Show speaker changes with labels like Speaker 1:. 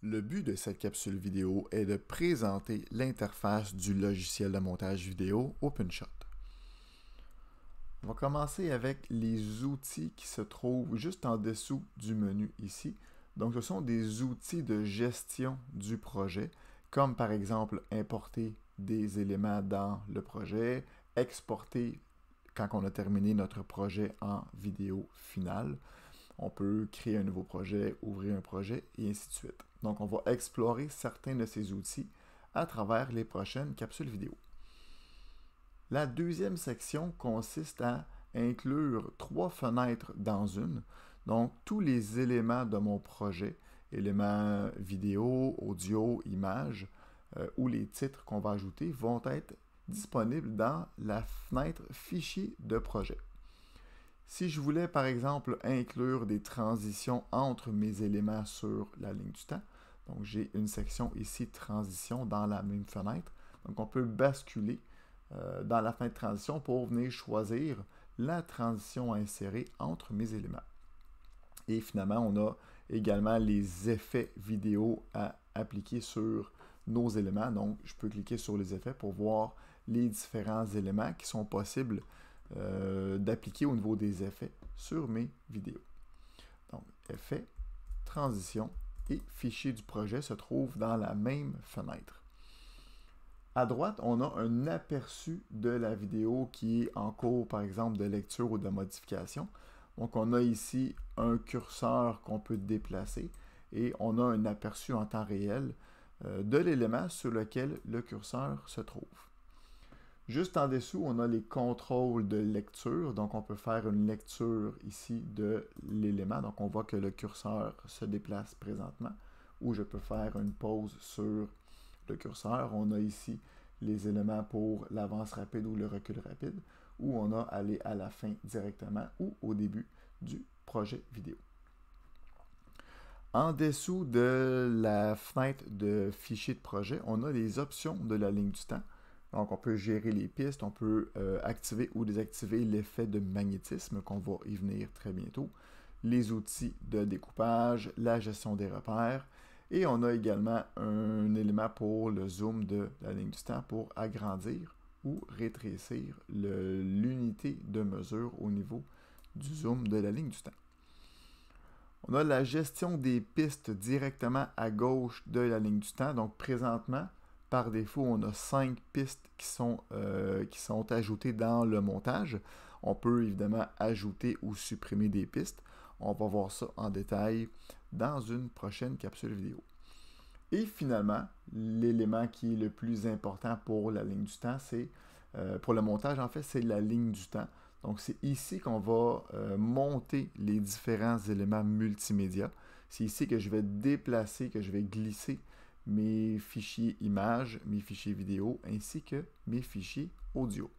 Speaker 1: Le but de cette capsule vidéo est de présenter l'interface du logiciel de montage vidéo OpenShot. On va commencer avec les outils qui se trouvent juste en dessous du menu ici. Donc ce sont des outils de gestion du projet, comme par exemple importer des éléments dans le projet, exporter quand on a terminé notre projet en vidéo finale. On peut créer un nouveau projet, ouvrir un projet et ainsi de suite. Donc, on va explorer certains de ces outils à travers les prochaines capsules vidéo. La deuxième section consiste à inclure trois fenêtres dans une, donc tous les éléments de mon projet, éléments vidéo, audio, images, euh, où ou les titres qu'on va ajouter vont être disponibles dans la fenêtre Fichier de projet. Si je voulais par exemple inclure des transitions entre mes éléments sur la ligne du temps, donc j'ai une section ici Transition dans la même fenêtre. Donc on peut basculer euh, dans la fenêtre Transition pour venir choisir la transition à insérer entre mes éléments. Et finalement, on a également les effets vidéo à appliquer sur nos éléments. Donc, je peux cliquer sur les effets pour voir les différents éléments qui sont possibles euh, d'appliquer au niveau des effets sur mes vidéos. Donc, effets, transition et fichier du projet se trouvent dans la même fenêtre. À droite, on a un aperçu de la vidéo qui est en cours, par exemple, de lecture ou de modification. Donc, on a ici un curseur qu'on peut déplacer et on a un aperçu en temps réel euh, de l'élément sur lequel le curseur se trouve. Juste en dessous, on a les contrôles de lecture. Donc, on peut faire une lecture ici de l'élément. Donc, on voit que le curseur se déplace présentement. Ou je peux faire une pause sur le curseur. On a ici les éléments pour l'avance rapide ou le recul rapide. Ou on a aller à la fin directement ou au début du projet vidéo. En dessous de la fenêtre de fichier de projet, on a les options de la ligne du temps. Donc, on peut gérer les pistes, on peut euh, activer ou désactiver l'effet de magnétisme qu'on va y venir très bientôt, les outils de découpage, la gestion des repères, et on a également un élément pour le zoom de la ligne du temps pour agrandir ou rétrécir l'unité de mesure au niveau du zoom de la ligne du temps. On a la gestion des pistes directement à gauche de la ligne du temps. Donc présentement, par défaut, on a cinq pistes euh, qui sont, ajoutées dans le montage. On peut évidemment ajouter ou supprimer des pistes. On va voir ça en détail dans une prochaine capsule vidéo. Et finalement, l'élément qui est le plus important pour la ligne du temps, c'est euh, pour le montage en fait, c'est la ligne du temps. Donc, c'est ici qu'on va euh, monter les différents éléments multimédia. C'est ici que je vais déplacer, que je vais glisser mes fichiers images, mes fichiers vidéo, ainsi que mes fichiers audio.